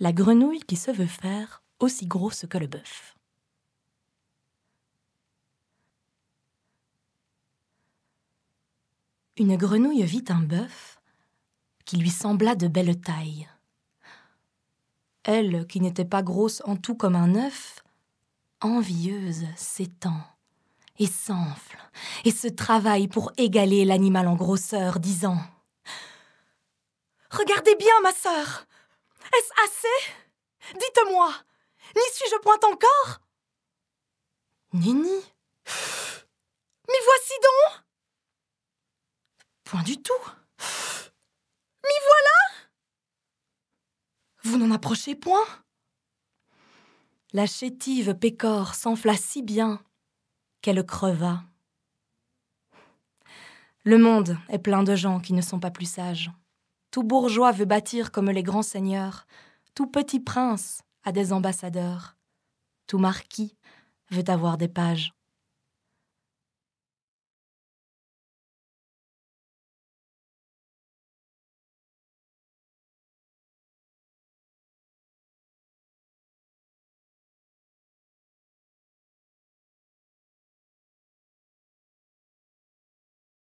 la grenouille qui se veut faire aussi grosse que le bœuf. Une grenouille vit un bœuf qui lui sembla de belle taille. Elle, qui n'était pas grosse en tout comme un œuf, envieuse s'étend et s'enfle et se travaille pour égaler l'animal en grosseur, disant Regardez bien, ma sœur est-ce assez Dites-moi N'y suis-je point encore ni. »« M'y voici donc Point du tout M'y voilà Vous n'en approchez point La chétive pécore s'enfla si bien qu'elle creva. Le monde est plein de gens qui ne sont pas plus sages. Tout bourgeois veut bâtir comme les grands seigneurs, tout petit prince a des ambassadeurs, tout marquis veut avoir des pages.